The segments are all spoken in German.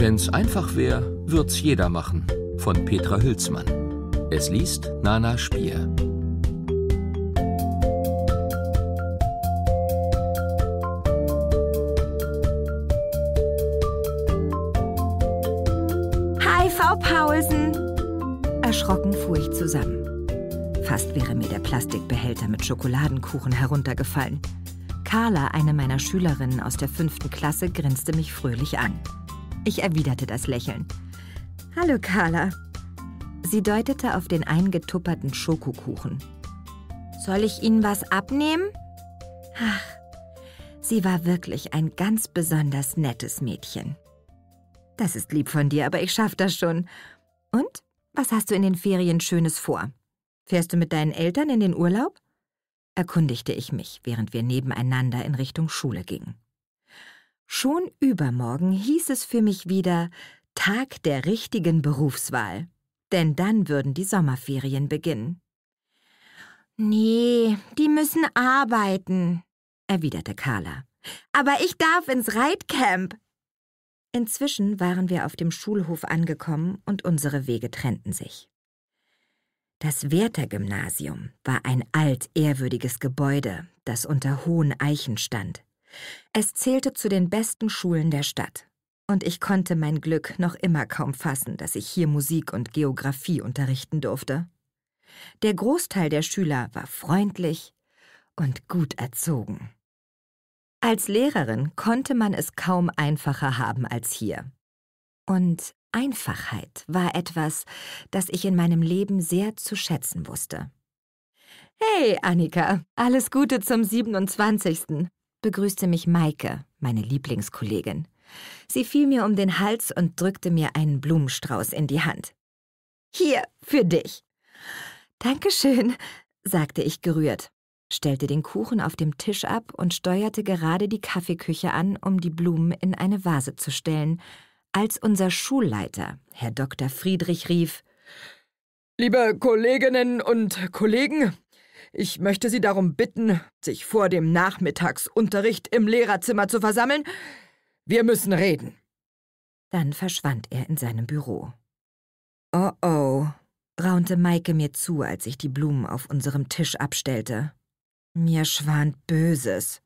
Wenn's einfach wär, wird's jeder machen. Von Petra Hülsmann. Es liest Nana Spier. HIV Paulsen! Erschrocken fuhr ich zusammen. Fast wäre mir der Plastikbehälter mit Schokoladenkuchen heruntergefallen. Carla, eine meiner Schülerinnen aus der fünften Klasse, grinste mich fröhlich an. Ich erwiderte das Lächeln. Hallo, Carla. Sie deutete auf den eingetupperten Schokokuchen. Soll ich Ihnen was abnehmen? Ach, sie war wirklich ein ganz besonders nettes Mädchen. Das ist lieb von dir, aber ich schaff das schon. Und? Was hast du in den Ferien Schönes vor? Fährst du mit deinen Eltern in den Urlaub? erkundigte ich mich, während wir nebeneinander in Richtung Schule gingen. Schon übermorgen hieß es für mich wieder Tag der richtigen Berufswahl, denn dann würden die Sommerferien beginnen. Nee, die müssen arbeiten, erwiderte Carla. Aber ich darf ins Reitcamp. Inzwischen waren wir auf dem Schulhof angekommen und unsere Wege trennten sich. Das Werther-Gymnasium war ein altehrwürdiges Gebäude, das unter hohen Eichen stand. Es zählte zu den besten Schulen der Stadt. Und ich konnte mein Glück noch immer kaum fassen, dass ich hier Musik und Geographie unterrichten durfte. Der Großteil der Schüler war freundlich und gut erzogen. Als Lehrerin konnte man es kaum einfacher haben als hier. Und Einfachheit war etwas, das ich in meinem Leben sehr zu schätzen wusste. Hey, Annika, alles Gute zum 27 begrüßte mich Maike, meine Lieblingskollegin. Sie fiel mir um den Hals und drückte mir einen Blumenstrauß in die Hand. Hier, für dich. Dankeschön, sagte ich gerührt, stellte den Kuchen auf dem Tisch ab und steuerte gerade die Kaffeeküche an, um die Blumen in eine Vase zu stellen, als unser Schulleiter, Herr Dr. Friedrich, rief Liebe Kolleginnen und Kollegen, ich möchte Sie darum bitten, sich vor dem Nachmittagsunterricht im Lehrerzimmer zu versammeln. Wir müssen reden. Dann verschwand er in seinem Büro. Oh oh, raunte Maike mir zu, als ich die Blumen auf unserem Tisch abstellte. Mir schwant Böses.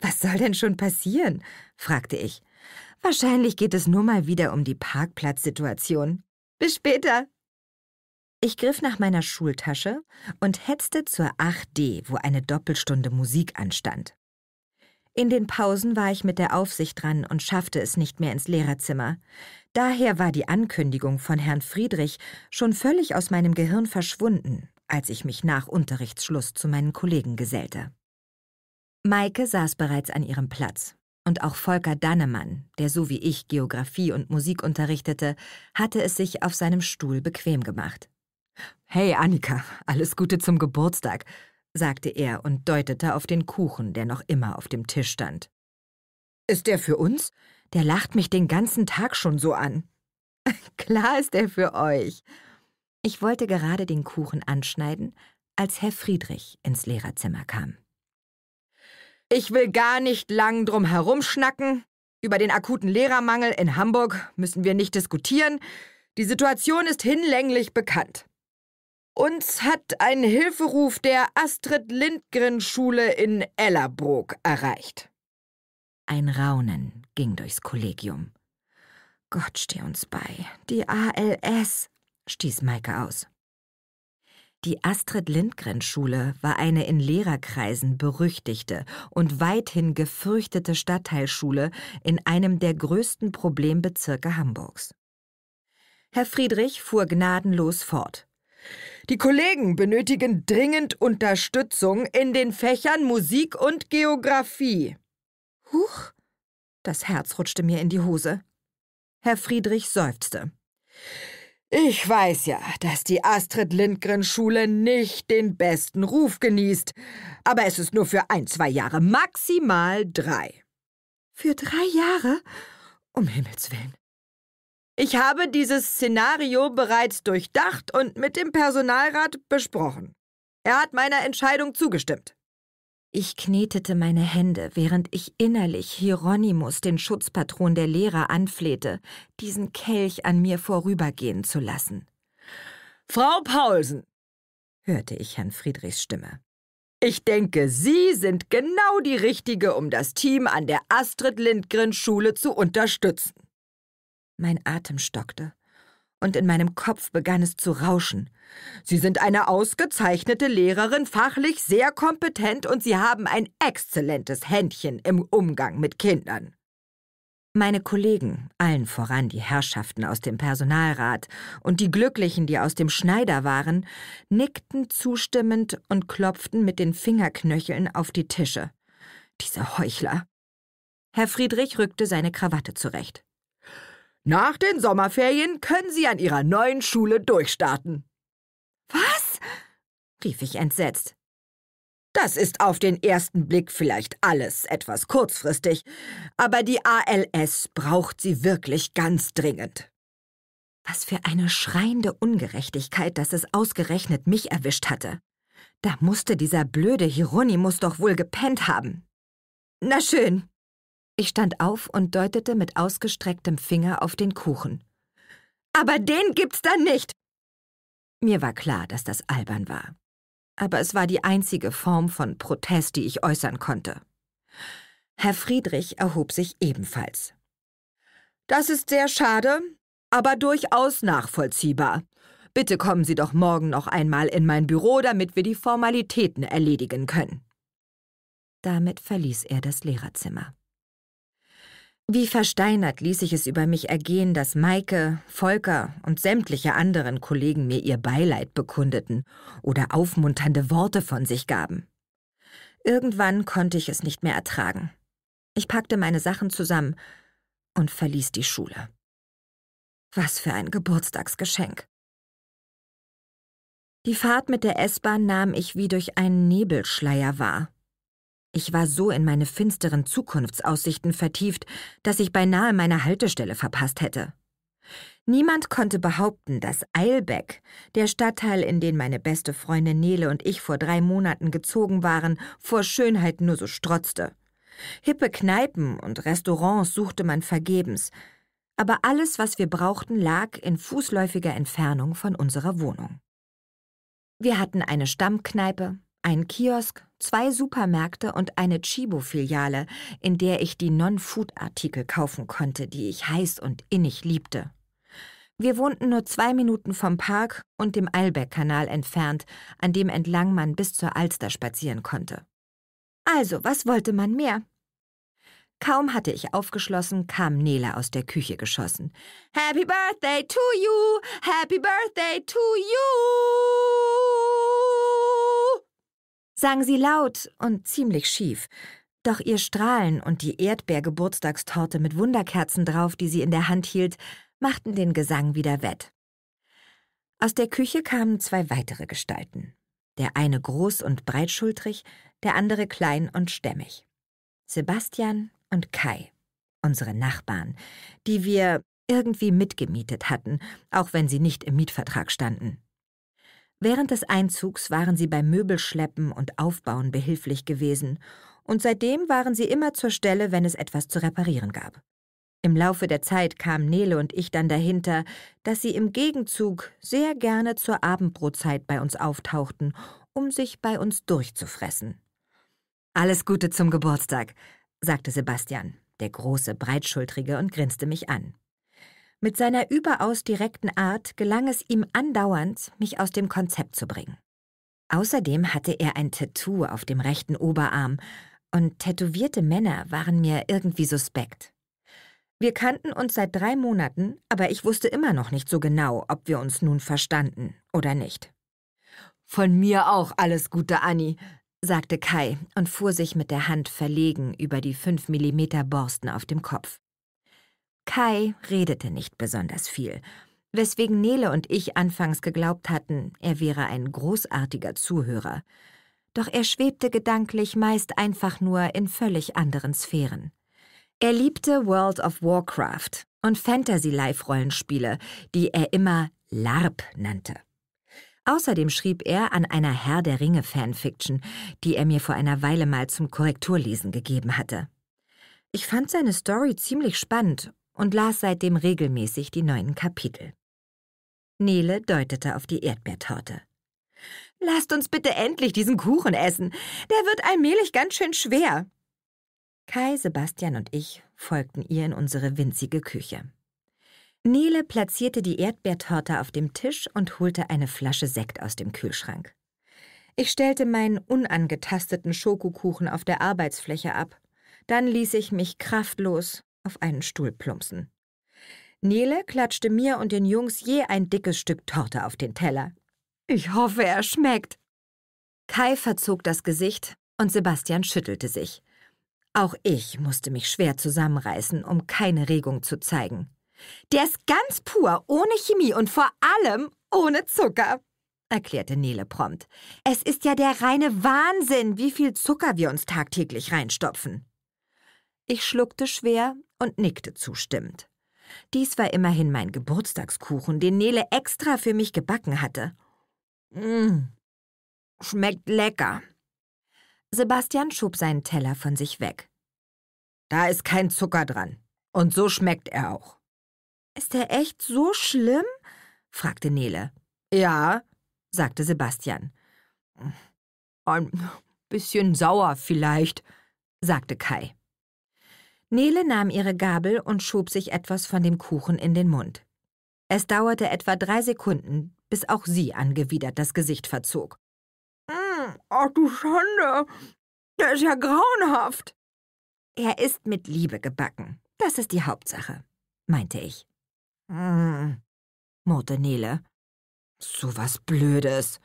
Was soll denn schon passieren? fragte ich. Wahrscheinlich geht es nur mal wieder um die Parkplatzsituation. Bis später. Ich griff nach meiner Schultasche und hetzte zur 8D, wo eine Doppelstunde Musik anstand. In den Pausen war ich mit der Aufsicht dran und schaffte es nicht mehr ins Lehrerzimmer. Daher war die Ankündigung von Herrn Friedrich schon völlig aus meinem Gehirn verschwunden, als ich mich nach Unterrichtsschluss zu meinen Kollegen gesellte. Maike saß bereits an ihrem Platz. Und auch Volker Dannemann, der so wie ich Geographie und Musik unterrichtete, hatte es sich auf seinem Stuhl bequem gemacht. Hey Annika, alles Gute zum Geburtstag, sagte er und deutete auf den Kuchen, der noch immer auf dem Tisch stand. Ist der für uns? Der lacht mich den ganzen Tag schon so an. Klar ist er für euch. Ich wollte gerade den Kuchen anschneiden, als Herr Friedrich ins Lehrerzimmer kam. Ich will gar nicht lang drum herumschnacken. Über den akuten Lehrermangel in Hamburg müssen wir nicht diskutieren. Die Situation ist hinlänglich bekannt. Uns hat ein Hilferuf der Astrid Lindgren Schule in Ellerbrook erreicht. Ein Raunen ging durchs Kollegium. Gott steh uns bei. Die ALS, stieß Maike aus. Die Astrid Lindgren Schule war eine in Lehrerkreisen berüchtigte und weithin gefürchtete Stadtteilschule in einem der größten Problembezirke Hamburgs. Herr Friedrich fuhr gnadenlos fort. Die Kollegen benötigen dringend Unterstützung in den Fächern Musik und Geographie. Huch, das Herz rutschte mir in die Hose. Herr Friedrich seufzte. Ich weiß ja, dass die Astrid Lindgren Schule nicht den besten Ruf genießt, aber es ist nur für ein, zwei Jahre, maximal drei. Für drei Jahre? Um Himmels willen. Ich habe dieses Szenario bereits durchdacht und mit dem Personalrat besprochen. Er hat meiner Entscheidung zugestimmt. Ich knetete meine Hände, während ich innerlich Hieronymus, den Schutzpatron der Lehrer, anflehte, diesen Kelch an mir vorübergehen zu lassen. Frau Paulsen, hörte ich Herrn Friedrichs Stimme. Ich denke, Sie sind genau die Richtige, um das Team an der Astrid Lindgren Schule zu unterstützen. Mein Atem stockte und in meinem Kopf begann es zu rauschen. Sie sind eine ausgezeichnete Lehrerin, fachlich sehr kompetent und Sie haben ein exzellentes Händchen im Umgang mit Kindern. Meine Kollegen, allen voran die Herrschaften aus dem Personalrat und die Glücklichen, die aus dem Schneider waren, nickten zustimmend und klopften mit den Fingerknöcheln auf die Tische. Diese Heuchler. Herr Friedrich rückte seine Krawatte zurecht. Nach den Sommerferien können Sie an Ihrer neuen Schule durchstarten. Was? rief ich entsetzt. Das ist auf den ersten Blick vielleicht alles etwas kurzfristig, aber die ALS braucht sie wirklich ganz dringend. Was für eine schreiende Ungerechtigkeit, dass es ausgerechnet mich erwischt hatte. Da musste dieser blöde Hieronymus doch wohl gepennt haben. Na schön, ich stand auf und deutete mit ausgestrecktem Finger auf den Kuchen. Aber den gibt's dann nicht! Mir war klar, dass das albern war. Aber es war die einzige Form von Protest, die ich äußern konnte. Herr Friedrich erhob sich ebenfalls. Das ist sehr schade, aber durchaus nachvollziehbar. Bitte kommen Sie doch morgen noch einmal in mein Büro, damit wir die Formalitäten erledigen können. Damit verließ er das Lehrerzimmer. Wie versteinert ließ ich es über mich ergehen, dass Maike, Volker und sämtliche anderen Kollegen mir ihr Beileid bekundeten oder aufmunternde Worte von sich gaben. Irgendwann konnte ich es nicht mehr ertragen. Ich packte meine Sachen zusammen und verließ die Schule. Was für ein Geburtstagsgeschenk. Die Fahrt mit der S-Bahn nahm ich wie durch einen Nebelschleier wahr. Ich war so in meine finsteren Zukunftsaussichten vertieft, dass ich beinahe meine Haltestelle verpasst hätte. Niemand konnte behaupten, dass Eilbeck, der Stadtteil, in den meine beste Freundin Nele und ich vor drei Monaten gezogen waren, vor Schönheit nur so strotzte. Hippe Kneipen und Restaurants suchte man vergebens, aber alles, was wir brauchten, lag in fußläufiger Entfernung von unserer Wohnung. Wir hatten eine Stammkneipe, einen Kiosk zwei Supermärkte und eine Chibo-Filiale, in der ich die Non-Food-Artikel kaufen konnte, die ich heiß und innig liebte. Wir wohnten nur zwei Minuten vom Park und dem Eilbeck-Kanal entfernt, an dem entlang man bis zur Alster spazieren konnte. Also, was wollte man mehr? Kaum hatte ich aufgeschlossen, kam Nela aus der Küche geschossen. Happy Birthday to you! Happy Birthday to you! sagen Sie laut und ziemlich schief. Doch ihr Strahlen und die Erdbeergeburtstagstorte mit Wunderkerzen drauf, die sie in der Hand hielt, machten den Gesang wieder wett. Aus der Küche kamen zwei weitere Gestalten. Der eine groß und breitschultrig, der andere klein und stämmig. Sebastian und Kai, unsere Nachbarn, die wir irgendwie mitgemietet hatten, auch wenn sie nicht im Mietvertrag standen. Während des Einzugs waren sie beim Möbelschleppen und Aufbauen behilflich gewesen, und seitdem waren sie immer zur Stelle, wenn es etwas zu reparieren gab. Im Laufe der Zeit kamen Nele und ich dann dahinter, dass sie im Gegenzug sehr gerne zur Abendbrotzeit bei uns auftauchten, um sich bei uns durchzufressen. Alles Gute zum Geburtstag, sagte Sebastian, der große, breitschultrige, und grinste mich an. Mit seiner überaus direkten Art gelang es ihm andauernd, mich aus dem Konzept zu bringen. Außerdem hatte er ein Tattoo auf dem rechten Oberarm und tätowierte Männer waren mir irgendwie suspekt. Wir kannten uns seit drei Monaten, aber ich wusste immer noch nicht so genau, ob wir uns nun verstanden oder nicht. Von mir auch alles Gute, Anni, sagte Kai und fuhr sich mit der Hand verlegen über die 5 Millimeter Borsten auf dem Kopf. Kai redete nicht besonders viel, weswegen Nele und ich anfangs geglaubt hatten, er wäre ein großartiger Zuhörer. Doch er schwebte gedanklich meist einfach nur in völlig anderen Sphären. Er liebte World of Warcraft und Fantasy-Live-Rollenspiele, die er immer LARP nannte. Außerdem schrieb er an einer Herr der Ringe Fanfiction, die er mir vor einer Weile mal zum Korrekturlesen gegeben hatte. Ich fand seine Story ziemlich spannend und las seitdem regelmäßig die neuen Kapitel. Nele deutete auf die Erdbeertorte. Lasst uns bitte endlich diesen Kuchen essen. Der wird allmählich ganz schön schwer. Kai, Sebastian und ich folgten ihr in unsere winzige Küche. Nele platzierte die Erdbeertorte auf dem Tisch und holte eine Flasche Sekt aus dem Kühlschrank. Ich stellte meinen unangetasteten Schokokuchen auf der Arbeitsfläche ab. Dann ließ ich mich kraftlos auf einen Stuhl plumpsen. Nele klatschte mir und den Jungs je ein dickes Stück Torte auf den Teller. Ich hoffe, er schmeckt. Kai verzog das Gesicht und Sebastian schüttelte sich. Auch ich musste mich schwer zusammenreißen, um keine Regung zu zeigen. Der ist ganz pur, ohne Chemie und vor allem ohne Zucker, erklärte Nele prompt. Es ist ja der reine Wahnsinn, wie viel Zucker wir uns tagtäglich reinstopfen. Ich schluckte schwer und nickte zustimmend. Dies war immerhin mein Geburtstagskuchen, den Nele extra für mich gebacken hatte. Mmh, schmeckt lecker. Sebastian schob seinen Teller von sich weg. Da ist kein Zucker dran. Und so schmeckt er auch. Ist er echt so schlimm? fragte Nele. Ja, sagte Sebastian. Ein bisschen sauer vielleicht, sagte Kai. Nele nahm ihre Gabel und schob sich etwas von dem Kuchen in den Mund. Es dauerte etwa drei Sekunden, bis auch sie angewidert das Gesicht verzog. Mmh, ach du Schande! Der ist ja grauenhaft! Er ist mit Liebe gebacken. Das ist die Hauptsache, meinte ich. Mmh, murrte Nele. So was Blödes.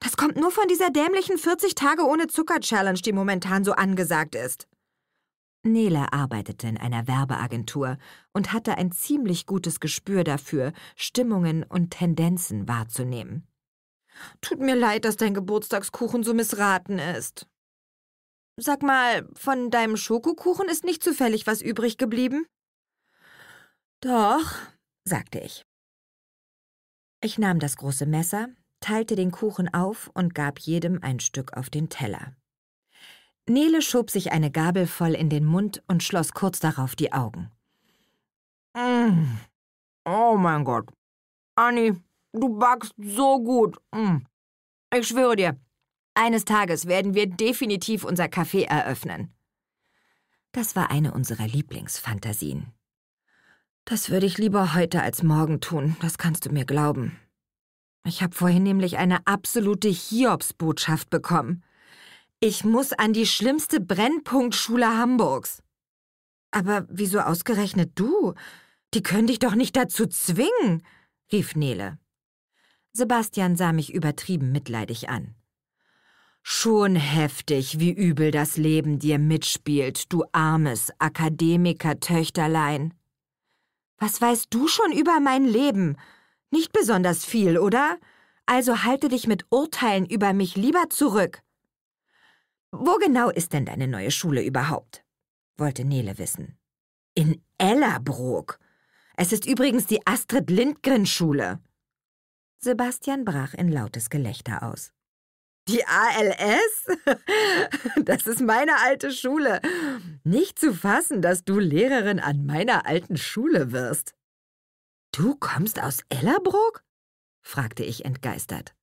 Das kommt nur von dieser dämlichen 40 Tage ohne Zucker-Challenge, die momentan so angesagt ist. Nele arbeitete in einer Werbeagentur und hatte ein ziemlich gutes Gespür dafür, Stimmungen und Tendenzen wahrzunehmen. Tut mir leid, dass dein Geburtstagskuchen so missraten ist. Sag mal, von deinem Schokokuchen ist nicht zufällig was übrig geblieben? Doch, sagte ich. Ich nahm das große Messer, teilte den Kuchen auf und gab jedem ein Stück auf den Teller. Nele schob sich eine Gabel voll in den Mund und schloss kurz darauf die Augen. Mm. Oh mein Gott. Anni, du backst so gut. Mm. Ich schwöre dir, eines Tages werden wir definitiv unser Café eröffnen. Das war eine unserer Lieblingsfantasien. Das würde ich lieber heute als morgen tun, das kannst du mir glauben. Ich habe vorhin nämlich eine absolute Hiobsbotschaft bekommen. Ich muss an die schlimmste Brennpunktschule Hamburgs. Aber wieso ausgerechnet du? Die können dich doch nicht dazu zwingen, rief Nele. Sebastian sah mich übertrieben mitleidig an. Schon heftig, wie übel das Leben dir mitspielt, du armes Akademikertöchterlein. Was weißt du schon über mein Leben? Nicht besonders viel, oder? Also halte dich mit Urteilen über mich lieber zurück. Wo genau ist denn deine neue Schule überhaupt? wollte Nele wissen. In Ellerbrook. Es ist übrigens die Astrid Lindgren Schule. Sebastian brach in lautes Gelächter aus. Die ALS? Das ist meine alte Schule. Nicht zu fassen, dass du Lehrerin an meiner alten Schule wirst. Du kommst aus Ellerbrook? fragte ich entgeistert.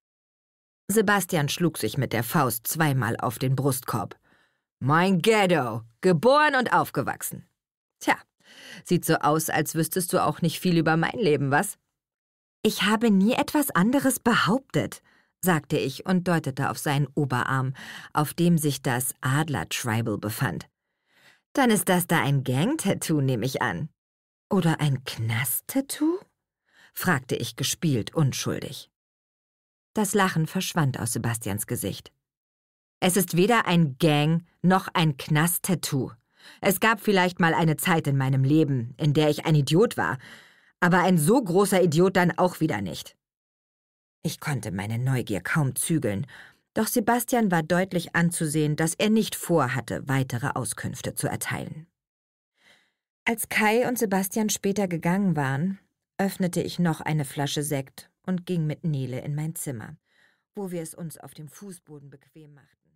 Sebastian schlug sich mit der Faust zweimal auf den Brustkorb. Mein Ghetto, geboren und aufgewachsen. Tja, sieht so aus, als wüsstest du auch nicht viel über mein Leben, was? Ich habe nie etwas anderes behauptet, sagte ich und deutete auf seinen Oberarm, auf dem sich das Adler-Tribal befand. Dann ist das da ein Gang-Tattoo, nehme ich an. Oder ein Knast-Tattoo? fragte ich gespielt unschuldig. Das Lachen verschwand aus Sebastians Gesicht. Es ist weder ein Gang noch ein Knast-Tattoo. Es gab vielleicht mal eine Zeit in meinem Leben, in der ich ein Idiot war, aber ein so großer Idiot dann auch wieder nicht. Ich konnte meine Neugier kaum zügeln, doch Sebastian war deutlich anzusehen, dass er nicht vorhatte, weitere Auskünfte zu erteilen. Als Kai und Sebastian später gegangen waren, öffnete ich noch eine Flasche Sekt und ging mit Nele in mein Zimmer, wo wir es uns auf dem Fußboden bequem machten.